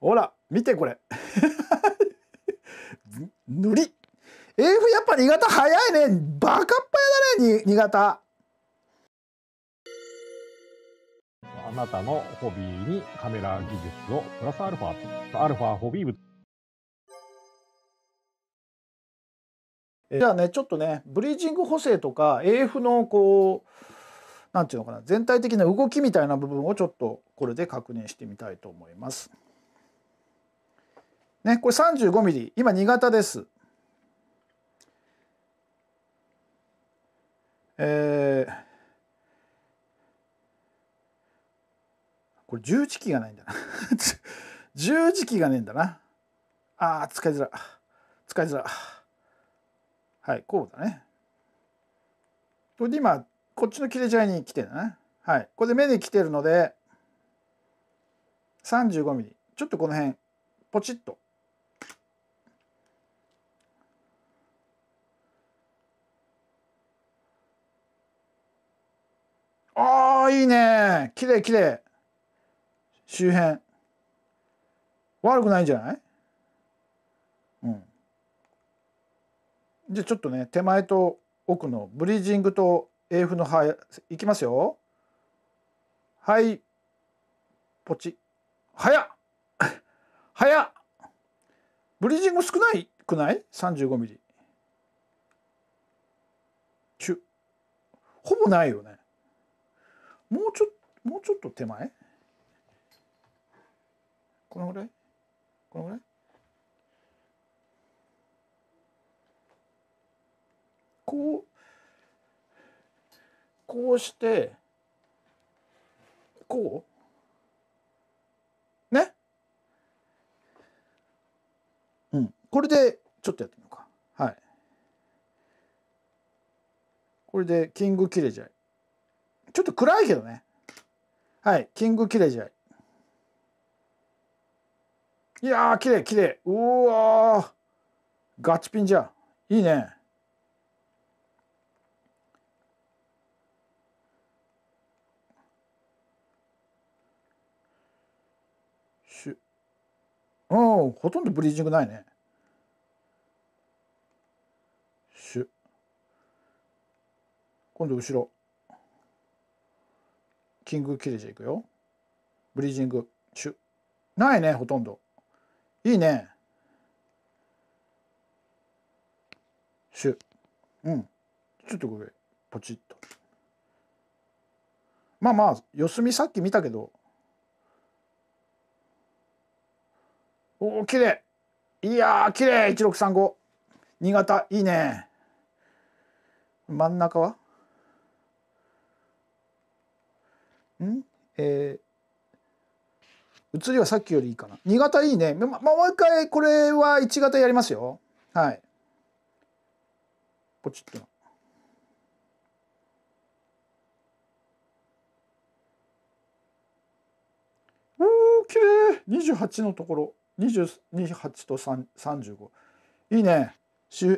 ほら、見てこれ。塗 り。AF やっぱ新潟早いね。バカっぱやだね、に新潟。あなたのホビーにカメラ技術をプラスアルファ、アルファホビー部。じゃあね、ちょっとね、ブリージング補正とか AF のこう、なんていうのかな、全体的な動きみたいな部分をちょっとこれで確認してみたいと思います。ね、これ 35mm 今2型です。えー、これ十字キーがないんだな 十字キーがねえんだな。ああ、使いづら。使いづら。はい、こうだね。これで今、こっちの切れ茶に来てるな。はい。これで目で来てるので、35mm。ちょっとこの辺、ポチッとああいいねきれいきれい周辺悪くないんじゃないうんじゃあちょっとね手前と奥のブリージングと AF の速いきますよはいポチ早っ早っブリージング少ないくない ?35 ミリほぼないよねもうちょもうちょっと手前このぐらいこのぐらいこうこうしてこうねうんこれでちょっとやってみようかはいこれでキング切れちゃいちょっと暗いけどね。はい、キングきれいじゃ。いやー、綺麗綺麗。うわガチピンじゃん。いいね。しゅうん、ほとんどブリージングないね。しゅ今度後ろ。キングれリゃいくよブリージングシュないねほとんどいいねシュうんちょっとこれ、ポチッとまあまあ四隅さっき見たけどおお綺麗いやー綺麗1635新潟いいね真ん中はんえー、移りはさっきよりいいかな。2型いいね。ま、まもう一回これは1型やりますよ。はい。ポチッと。おー、れい !28 のところ。28と35。いいね。セ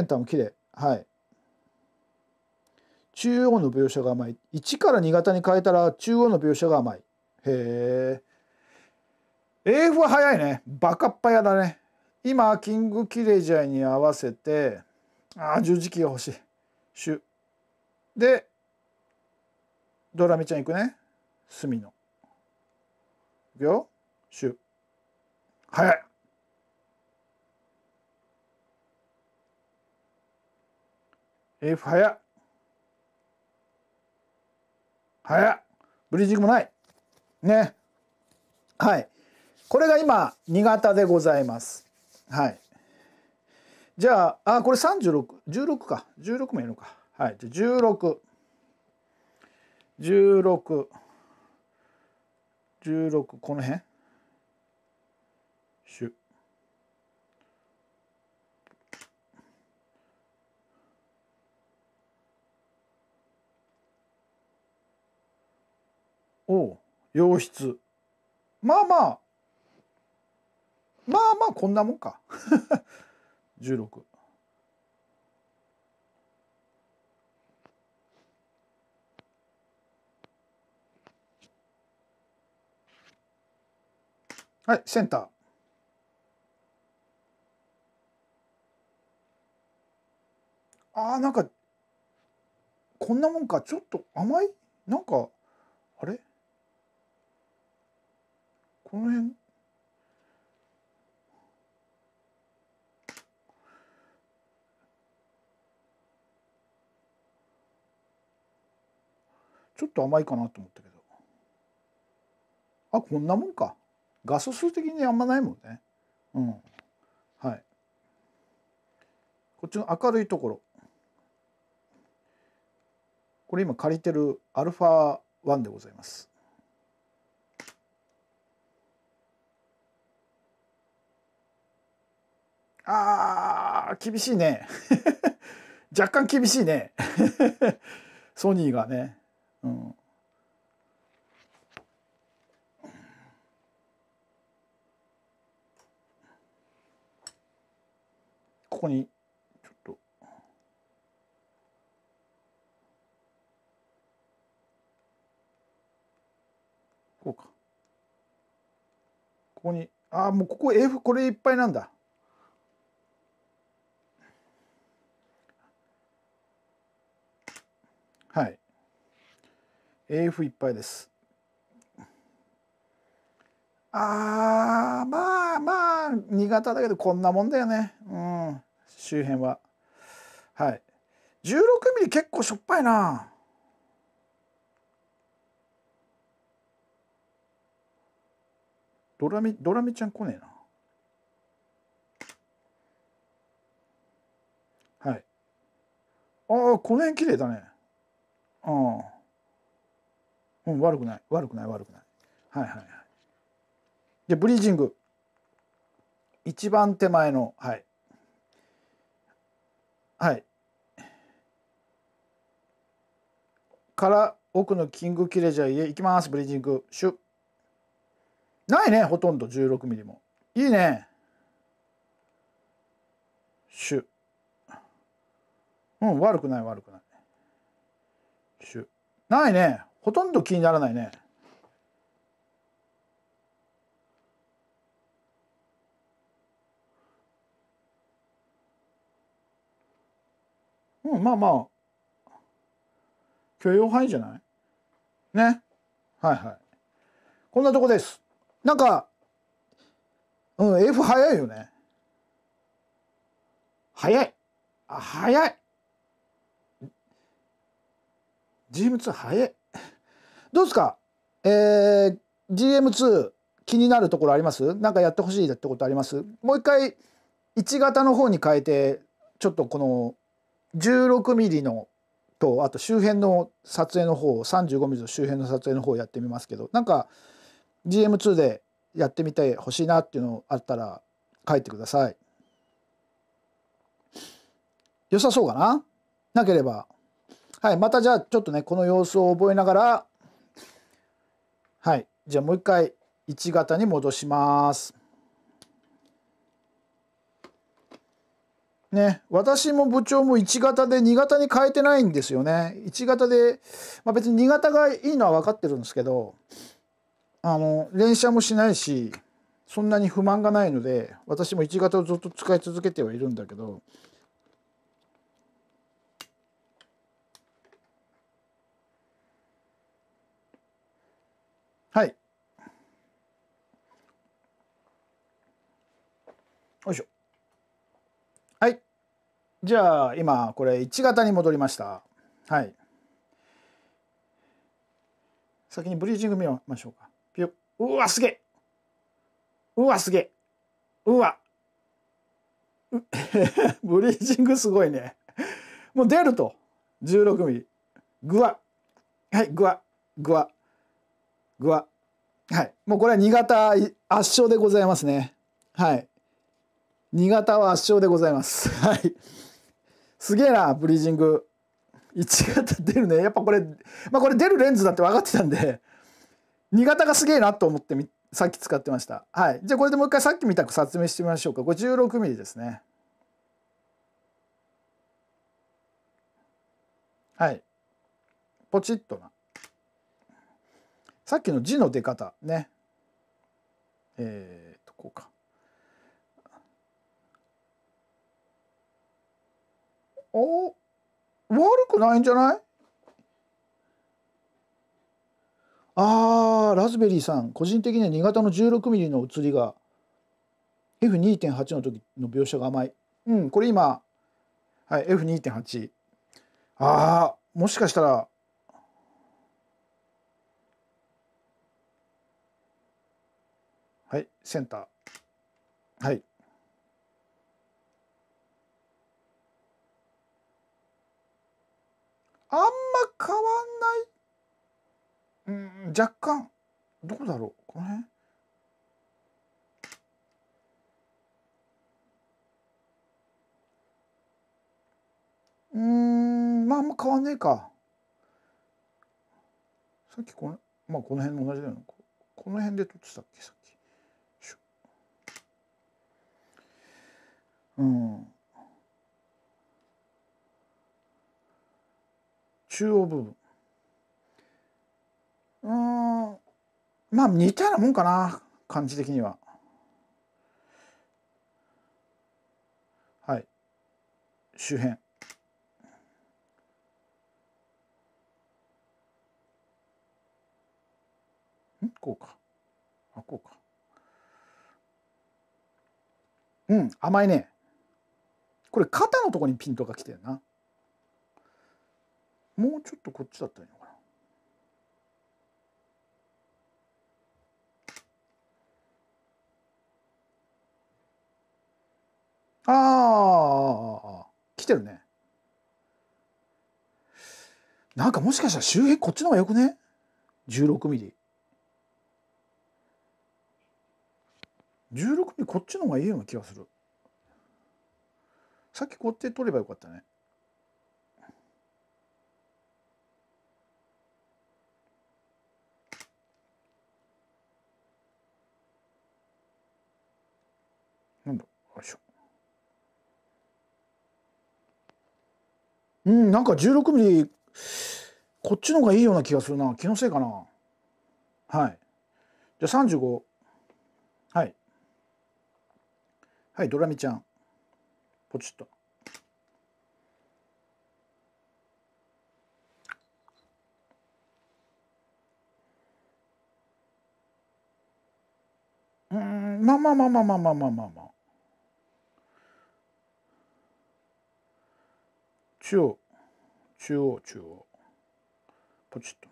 ンターも綺麗。はい。中央の描写が甘い1から2型に変えたら中央の描写が甘いへえ AF は早いねバカっぱやだね今キングキレイジャーに合わせてああ十字キーが欲しいシュでドラミちゃんいくね隅のいくよシュ早いえ、早っ早っブリッジングもないねはいこれが今2型でございますはいじゃああこれ3616か16もいるのかはいじゃ1616 16, 16この辺シュッお洋室まあまあまあまあこんなもんか16 はいセンターあーなんかこんなもんかちょっと甘いなんかあれこの辺ちょっと甘いかなと思ったけどあこんなもんか画素数的にあんまないもんねうんはいこっちの明るいところこれ今借りてる α1 でございますあー、厳しいね。若干厳しいね。ソニーがね。うん。ここにちょっと。こうか。ここに、ああ、もうここ F、これいっぱいなんだ。AF いっぱいです。あーまあまあ新潟だけどこんなもんだよねうん周辺ははい16ミリ結構しょっぱいなドラミドラミちゃん来ねえなはいああこの辺綺麗だねうんうん、悪くない悪くない悪くないはいはいはいでブリージング一番手前のはいはいから奥のキングキレジャーへ行きますブリージングシュないねほとんど16ミリもいいねシュうん悪くない悪くないシュないねほとんど気にならないね。うん、まあまあ許容範囲じゃないねはいはいこんなとこですなんかうん F 早いよね早いあ早い G ムツ早いどうですか、えー、GM2 気になるところありますんかやってほしいってことありますもう一回1型の方に変えてちょっとこの 16mm のとあと周辺の撮影の方 35mm の周辺の撮影の方やってみますけどなんか GM2 でやってみてほしいなっていうのあったら書いてください良さそうかななければはいまたじゃあちょっとねこの様子を覚えながらはいじゃあもう一回1型に戻します。ね、私も部長も1型で2型に変えてないんですよね。1型で、まあ、別に2型がいいのは分かってるんですけどあの連射もしないしそんなに不満がないので私も1型をずっと使い続けてはいるんだけどよいしょはいじゃあ今これ1型に戻りましたはい先にブリージング見ましょうかピュうわすげえうわすげえうわ ブリージングすごいねもう出ると 16mm わ。ワはいぐわ。ぐわ。ぐわ。はいもうこれは2型圧勝でございますねはい新潟は圧勝でございます。はい。すげえな、ブリージング。1型出るね。やっぱこれ、まあこれ出るレンズだって分かってたんで、新潟がすげえなと思ってさっき使ってました。はい。じゃあこれでもう一回さっき見たく撮影してみましょうか。56ミリですね。はい。ポチッとな。さっきの字の出方ね。えー、っと、こうか。お悪くないんじゃないあーラズベリーさん個人的には2型の 16mm の写りが F2.8 の時の描写が甘い。うん、これ今、はい、F2.8。ああ、もしかしたら、はい、センター。はい。あんま変わんない。うん、若干。どうだろうこの辺うん、まああんま変わんねえか。さっきこの、まあこの辺も同じだよな。この辺で撮ってたっけさっき。うん。中央部分うんまあ似たようなもんかな感じ的にははい周辺んこうかあこうかうん甘いねこれ肩のとこにピントが来てるなもうちょっとこっちだったらいいのかなああ来てるねなんかもしかしたら周辺こっちの方がよくね16ミリ16ミリこっちの方がいいような気がするさっきこっちで取ればよかったねうん、なんか16ミリこっちの方がいいような気がするな気のせいかなはいじゃあ35はいはいドラミちゃんポチッとうんまあまあまあまあまあまあまあまあまあ中央中央中央ポチッと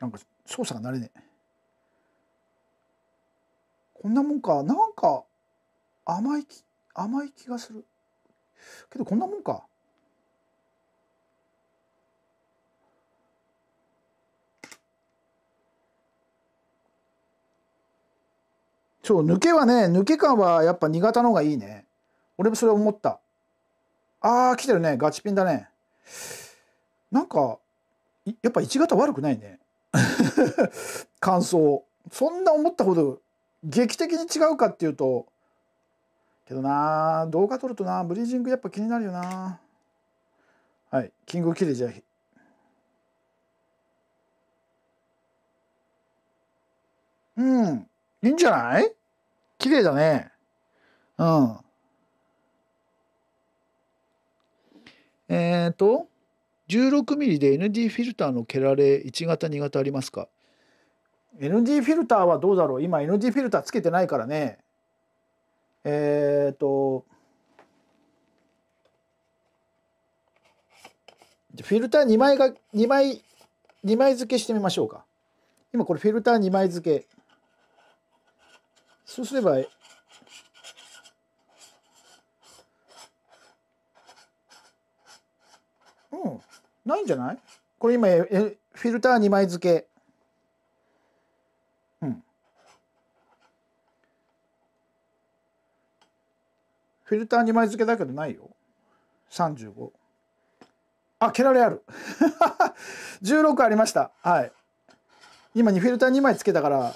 なんか操作が慣れねえこんなもんかなんか甘い気甘い気がするけどこんなもんかそう抜けはね抜け感はやっぱ新潟の方がいいね俺もそれ思ったあー来てるねガチピンだねなんかやっぱ1型悪くないね 感想そんな思ったほど劇的に違うかっていうとけどな動画撮るとなブリージングやっぱ気になるよなはいキングキレじゃうんいいんじゃない綺麗だね。うん。えっ、ー、と、16mm で ND フィルターのケラレ1型2型ありますか ?ND フィルターはどうだろう今 ND フィルターつけてないからね。えっ、ー、と、フィルター2枚が、2枚、2枚付けしてみましょうか。今これフィルター2枚付け。そうすれば、うん、ないんじゃないこれ今フィルター2枚付け。うん。フィルター2枚付けだけどないよ。35。あ、蹴られある。16 ありました。はい。今にフィルター2枚付けたから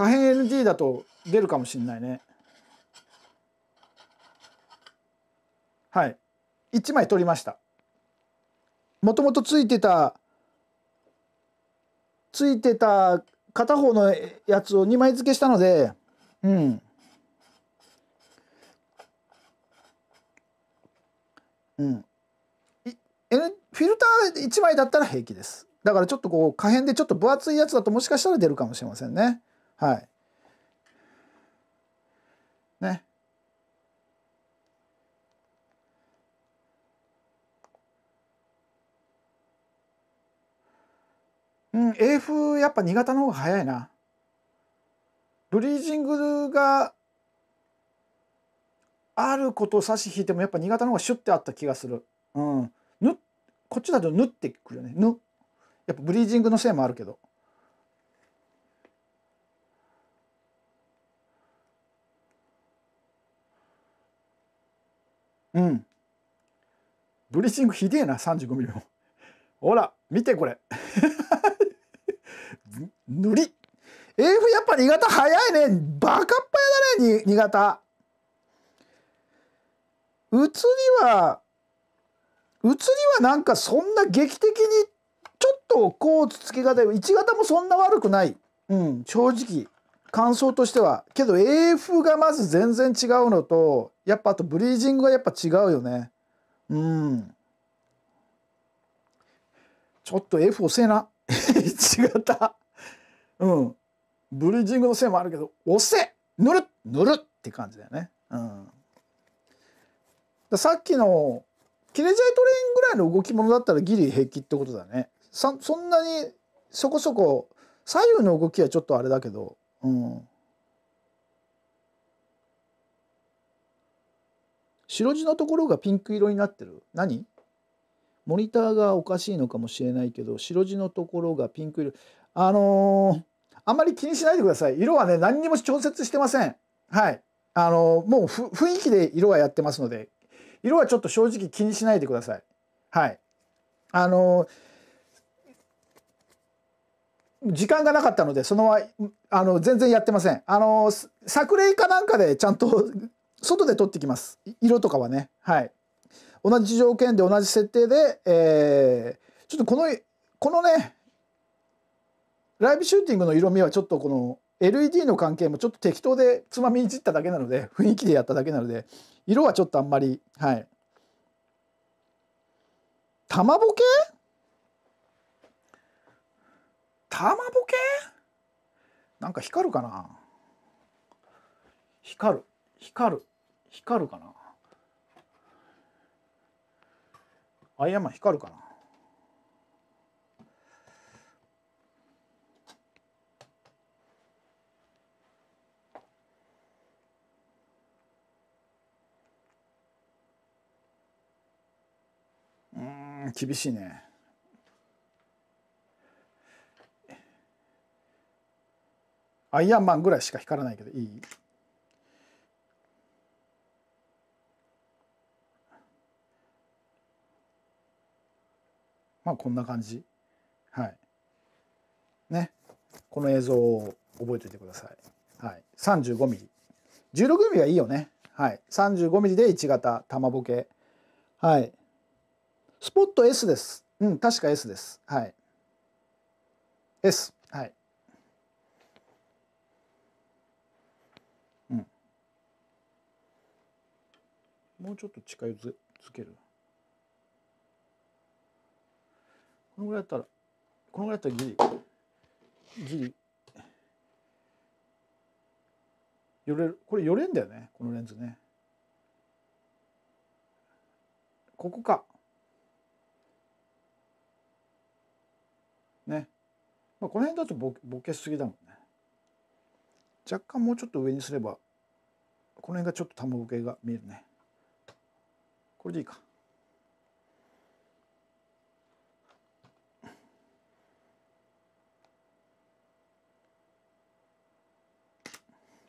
可変 n d だと出るかもしれないねはい1枚取りましたもともとついてたついてた片方のやつを2枚付けしたのでうんうん、フィルター1枚だったら平気ですだからちょっとこう可変でちょっと分厚いやつだともしかしたら出るかもしれませんねはい。ね。うん、AF やっぱ新潟の方が早いな。ブリージングがあることを差し引いてもやっぱ新潟の方がシュッてあった気がする。うん。ぬこっちだと縫ってくるよね。ぬ。やっぱブリージングのせいもあるけど。うん。ブリッシングひでえな、35ミリも。ほら、見てこれ。塗 り。AF やっぱ新潟早いね。バカっぱやだね、新潟。つりは、つりはなんかそんな劇的にちょっとこうつつた方1型もそんな悪くない。うん、正直。感想としてはけど AF がまず全然違うのとやっぱあとブリージングがやっぱ違うよねうんちょっと F 遅えな1型 うんブリージングのせいもあるけど押せぬるぬるって感じだよねうんさっきの切れジャイトレインぐらいの動きものだったらギリ平気ってことだねそんなにそこそこ左右の動きはちょっとあれだけどうん。白地のところがピンク色になってる。何モニターがおかしいのかもしれないけど、白地のところがピンク色。あのー、あんまり気にしないでください。色はね、何にも調節してません。はい。あのー、もう雰囲気で色はやってますので、色はちょっと正直気にしないでください。はい。あのー時間がなかったのでそのままあの全然やってませんあの作例かなんかでちゃんと外で撮ってきます色とかはねはい同じ条件で同じ設定で、えー、ちょっとこのこのねライブシューティングの色味はちょっとこの LED の関係もちょっと適当でつまみいじっただけなので雰囲気でやっただけなので色はちょっとあんまりはい玉ぼけかまぼけなんか光るかな光る光る光るかなアイアンマン光るかなうん厳しいね。アイアンマンぐらいしか光らないけどいいまあこんな感じはいねこの映像を覚えておいてください、はい、35mm16mm はいいよねはい 35mm で1型玉ボケはいスポット S ですうん確か S ですはい S もうちょっと近づけるこのぐらいだったらこのぐらいだったらギリギリ寄れるこれ寄れんだよねこのレンズねここかねまあ、この辺だとボボケしすぎだもんね若干もうちょっと上にすればこの辺がちょっと玉ボケが見えるねこれでいいか。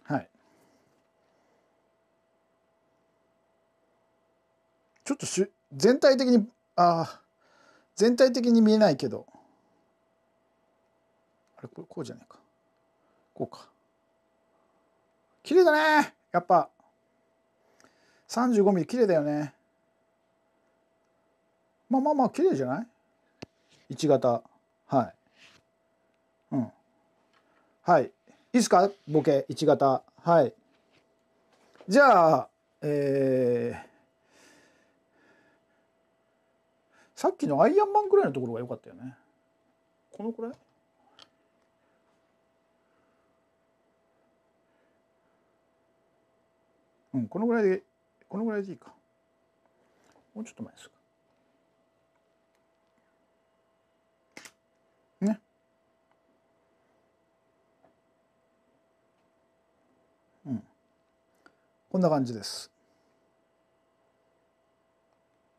はい。ちょっとし全体的にあ全体的に見えないけどあれこれこうじゃないかこうか綺麗だねやっぱ 35mm 綺麗だよねまあまあまあ綺麗じゃない ?1 型はい。うんはい。いいっすかボケ1型はい。じゃあえー、さっきのアイアンマンぐらいのところが良かったよね。このくらいうん、このぐらいで、このぐらいでいいか。もうちょっと前ですか。こんな感じです。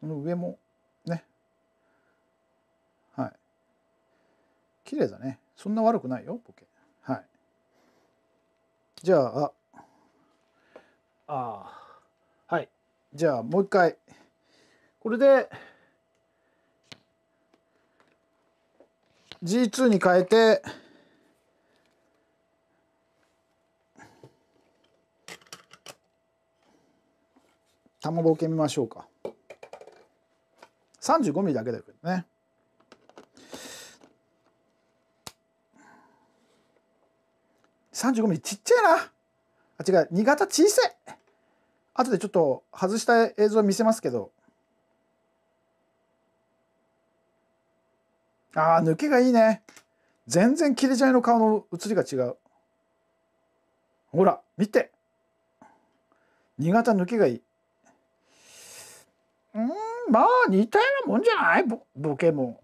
この上もねはい綺麗だねそんな悪くないよポケはいじゃああはいじゃあもう一回これで G2 に変えて玉ぼけ見ましょうか 35mm だけだけどね35ミリちっちゃいなあ違う2型小さい後でちょっと外した映像見せますけどあー抜けがいいね全然切れちゃいの顔の写りが違うほら見て2型抜けがいいうんまあ似たようなもんじゃないボケも。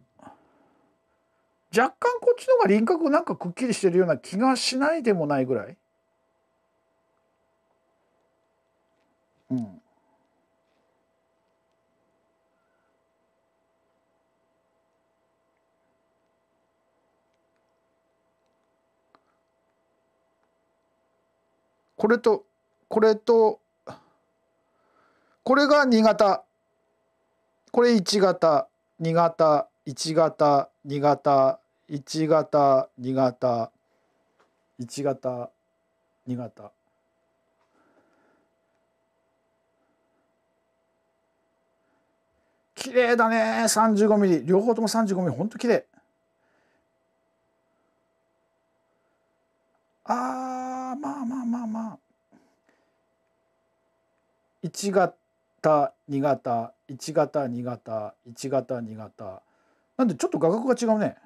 若干こっちの方が輪郭なんかくっきりしてるような気がしないでもないぐらい。うん。これとこれとこれが新潟これ1型2型1型2型1型2型1型2型綺麗だね3 5ミリ両方とも3 5ミリほんと綺麗あーまあまあまあまあ1型型2型1型2型1型2型なんでちょっと画角が違うね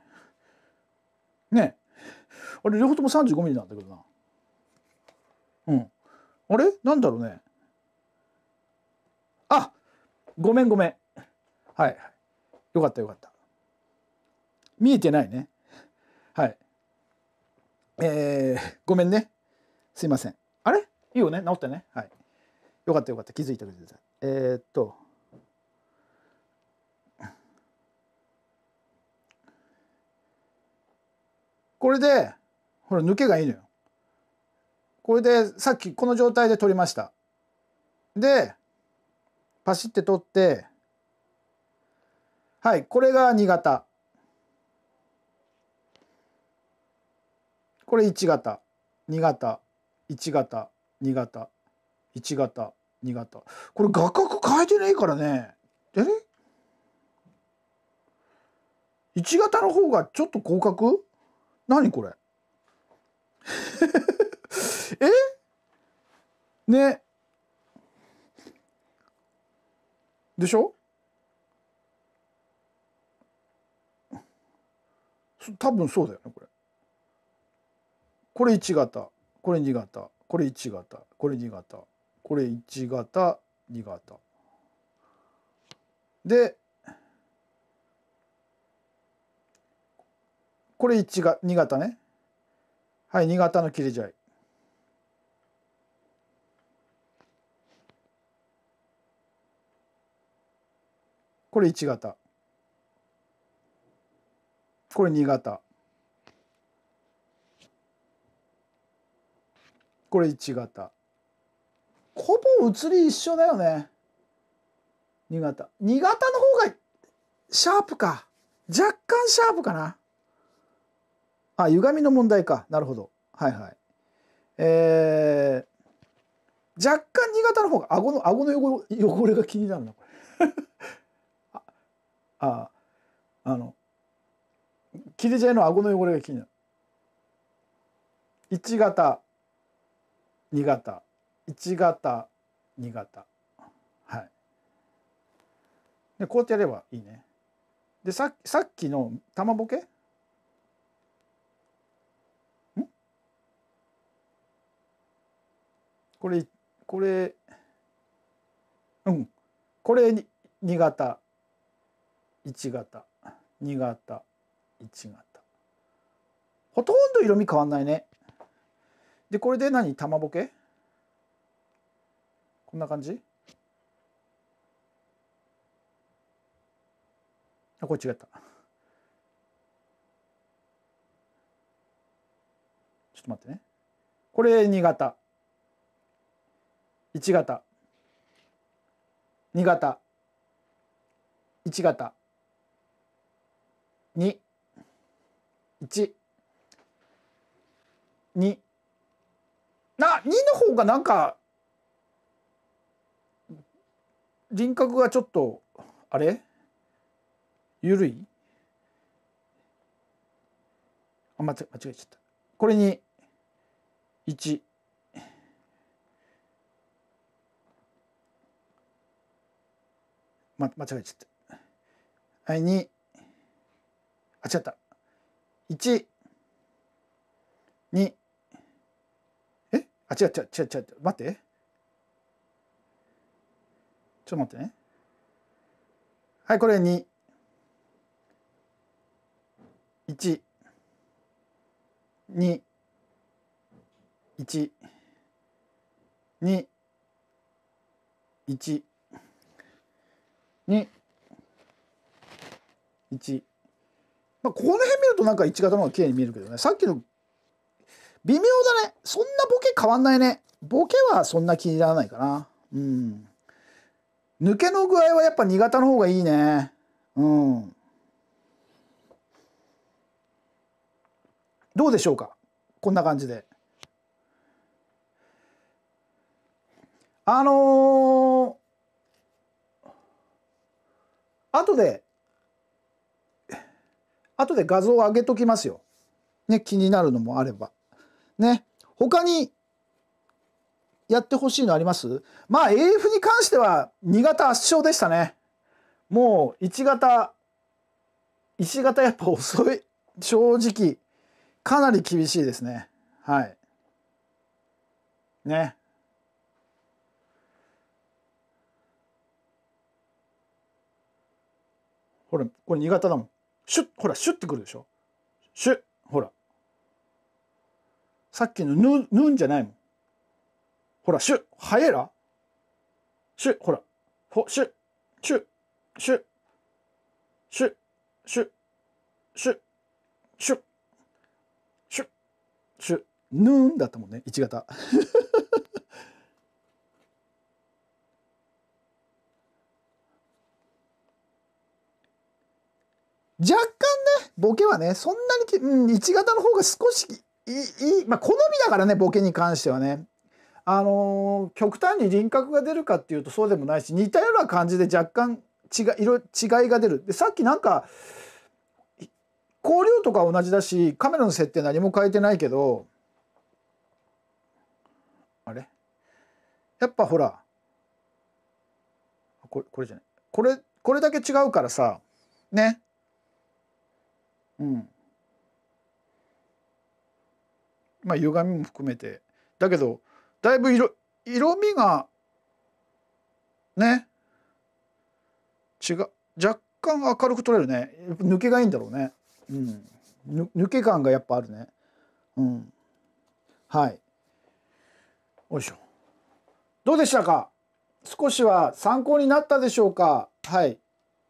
ねあれ両方とも 35mm なんだけどなうんあれなんだろうねあごめんごめんはいよかったよかった見えてないねはいえー、ごめんねすいませんあれいいよね直ったねはいよかったよかった気づいてくれてたえー、っとこれでほら抜けがいいのよ。これでさっきこの状態で取りました。でパシって取ってはいこれが2型これ1型2型1型2型1型2型これ画角変えてないからねあれ ?1 型の方がちょっと広角何これ えねでしょ多分そうだよねこれ。これ1型これ2型これ1型これ2型これ1型2型でこれ1が2型ねはい2型の切れじゃいこれ1型これ2型これ1型ほぼ移り一緒だよね新潟新潟の方がシャープか若干シャープかなあ歪みの問題かなるほどはいはいえー、若干新潟の方が顎の顎の汚れ汚れが気になるなこれあああの切れ茶屋の顎の汚れが気になる1型2型1型2型はいでこうやってやればいいねでささっきの玉ボケこれこれうんこれに2型1型2型1型ほとんど色味変わんないねでこれで何玉ボケこんな感じあこれ違ったちょっと待ってねこれ2型1型2型1型2 1 2な2の方がなんか輪郭がちょっとあれ緩いあ間違間違えちゃったこれに1ま、間違えちゃった。はい、2。あ、違った。1。2。えあ、違う違う違う違う。待って。ちょっと待ってねはいこれ2 1 2 1 2 1 2 1まあ、ここの辺見るとなんか1型の方が綺麗に見えるけどねさっきの微妙だねそんなボケ変わんないねボケはそんな気にならないかなうん抜けの具合はやっぱ新潟の方がいいねうんどうでしょうかこんな感じであのー、後で後で画像を上げときますよね気になるのもあればね他にやってほしいのありますまあ AF に関しては2型圧勝でしたね。もう1型、1型やっぱ遅い。正直、かなり厳しいですね。はい。ね。ほら、これ2型だもん。シュッ、ほら、シュッてくるでしょ。シュッ、ほら。さっきのぬ、ぬんじゃないもん。ほら、シュッ、早えらシュッ、ほら。ほ、シュッ、シュッ、シュッ、シュッ、シュッ、シュッ、シュッ、シュシュヌーンだったもんね、1型。若干ね、ボケはね、そんなに、うん、1型の方が少し、い、い、まあ、好みだからね、ボケに関してはね。あのー、極端に輪郭が出るかっていうとそうでもないし似たような感じで若干違色違いが出るでさっきなんか光量とか同じだしカメラの設定何も変えてないけどあれやっぱほらこれこれじゃないこれこれだけ違うからさねうんまあ歪みも含めてだけどだいぶ色色味がね違う若干明るく撮れるね抜けがいいんだろうね、うん、抜け感がやっぱあるねうんはいおいしょどうでしたか少しは参考になったでしょうかはい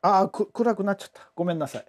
ああ暗くなっちゃったごめんなさい